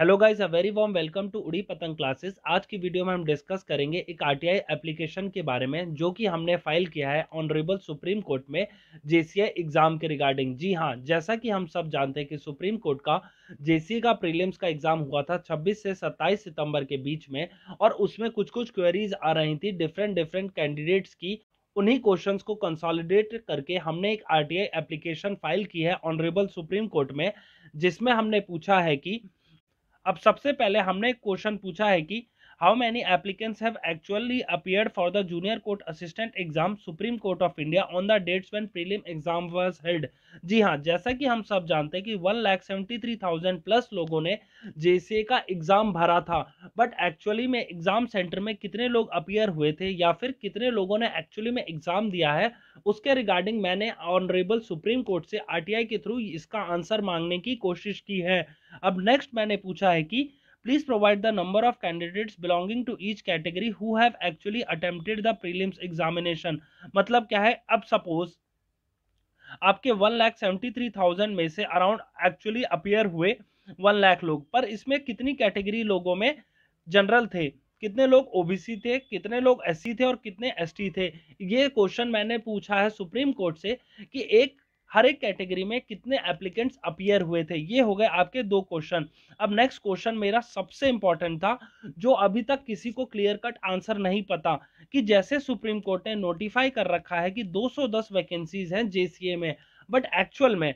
Hello guys a very warm welcome to Udi Patang classes आज की video में हम डिस्कस करेंगे एक आरटीआई एप्लीकेशन के बारे में जो कि हमने फाइल किया है ऑनरेबल सुप्रीम कोर्ट में जेसीआई एग्जाम के रिगार्डिंग जी हां जैसा कि हम सब जानते हैं कि सुप्रीम कोर्ट का जेसीए का प्रीलिम्स का एग्जाम हुआ था 26 से 27 सितंबर के बीच में और उसमें कुछ कुछ क्वेरीज आ रही थी डिफरेंट डिफरेंट कैंडिडेट्स की उन्हीं क्वेश्चंस को कंसोलिडेट करके हमने एक आरटीआई एप्लीकेशन फाइल की है ऑनरेबल सुप्रीम कोर्ट में जिसमें हमने पूछा है कि अब सबसे पहले हमने एक क्वेश्चन पूछा है कि how many applicants have actually appear for the junior court assistant exam supreme court of India on the dates when prelim exam was held जी हाँ जैसा कि हम सब जानते हैं कि one lakh seventy three thousand plus लोगों ने जे सी ए का एग्जाम भरा था बट एक्चुअली में एग्जाम सेंटर में कितने लोग अपियर हुए थे या फिर कितने लोगों ने एक्चुअली में एग्जाम दिया है उसके रिगार्डिंग मैंने ऑनरेबल सुप्रीम कोर्ट से आर टी आई के थ्रू इसका आंसर मांगने की कोशिश की है अब नेक्स्ट मैंने पूछा है कि Please provide the number of candidates belonging to each category who have actually attempted the prelims examination. मतलब क्या है अब suppose आपके one lakh seventy three thousand में से अराउंड एक्चुअली अपियर हुए वन लाख लोग पर इसमें कितनी कैटेगरी लोगों में जनरल थे कितने लोग ओबीसी थे कितने लोग एससी थे और कितने एसटी थे ये क्वेश्चन मैंने पूछा है सुप्रीम कोर्ट से कि एक हर एक कैटेगरी में कितने एप्लीकेंट्स अपियर हुए थे ये हो गए आपके दो क्वेश्चन अब नेक्स्ट क्वेश्चन मेरा सबसे इंपॉर्टेंट था जो अभी तक किसी को क्लियर कट आंसर नहीं पता कि जैसे सुप्रीम कोर्ट ने नोटिफाई कर रखा है कि 210 वैकेंसीज हैं जेसीए में बट एक्चुअल में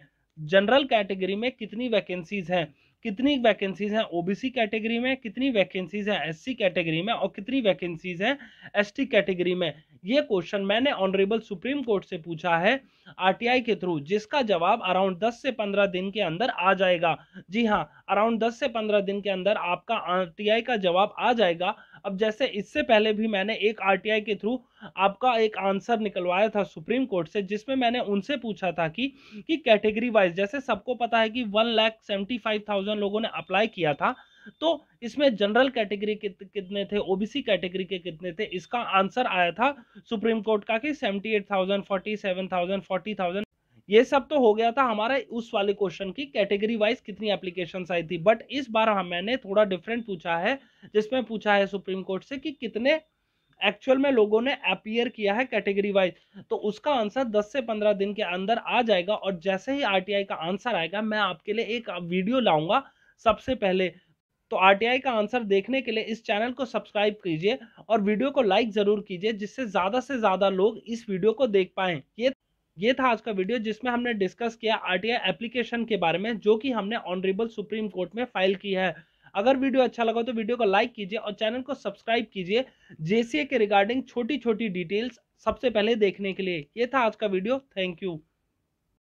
जनरल कैटेगरी में कितनी वैकेंसीज हैं कितनी वैकेंसीज हैं ओबीसी कैटेगरी में कितनी वैकेंसीज हैं एससी कैटेगरी में और कितनी वैकेंसीज हैं एसटी कैटेगरी में ये क्वेश्चन मैंने ऑनरेबल सुप्रीम कोर्ट से पूछा है आरटीआई के थ्रू जिसका जवाब अराउंड 10 से 15 दिन के अंदर आ जाएगा जी हाँ अराउंड 10 से 15 दिन के अंदर आपका आरटीआई का जवाब आ जाएगा अब जैसे इससे पहले भी मैंने एक आरटीआई के थ्रू आपका एक आंसर निकलवाया था सुप्रीम कोर्ट से जिसमें मैंने उनसे पूछा था कि कि कैटेगरी वाइज जैसे सबको पता है कि one lakh seventy five thousand लोगों ने अप्लाई किया था तो इसमें जनरल कैटेगरी कितने थे ओबीसी कैटेगरी के कितने थे इसका आंसर आया था सुप्रीम कोर्ट का कि seventy eight thousand forty seven thousand forty thousand ये सब तो हो गया था हमारा उस वाले क्वेश्चन की कैटेगरी वाइज कितनी एप्लीकेशन आई थी बट इस बार हम मैंने थोड़ा डिफरेंट पूछा है जिसमें पूछा है सुप्रीम कोर्ट से कि कितने एक्चुअल में लोगों ने अपियर किया है कैटेगरी वाइज तो उसका आंसर 10 से 15 दिन के अंदर आ जाएगा और जैसे ही आरटीआई का आंसर आएगा मैं आपके लिए एक वीडियो लाऊंगा सबसे पहले तो आरटीआई का आंसर देखने के लिए इस चैनल को सब्सक्राइब कीजिए और वीडियो को लाइक ज़रूर कीजिए जिससे ज़्यादा से ज़्यादा लोग इस वीडियो को देख पाए ये ये था आज का वीडियो जिसमें हमने डिस्कस किया आरटीआई एप्लीकेशन के बारे में जो कि हमने ऑनरेबल सुप्रीम कोर्ट में फाइल की है अगर वीडियो अच्छा लगा तो वीडियो को लाइक कीजिए और चैनल को सब्सक्राइब कीजिए जेसीए के रिगार्डिंग छोटी छोटी डिटेल्स सबसे पहले देखने के लिए ये था आज का वीडियो थैंक यू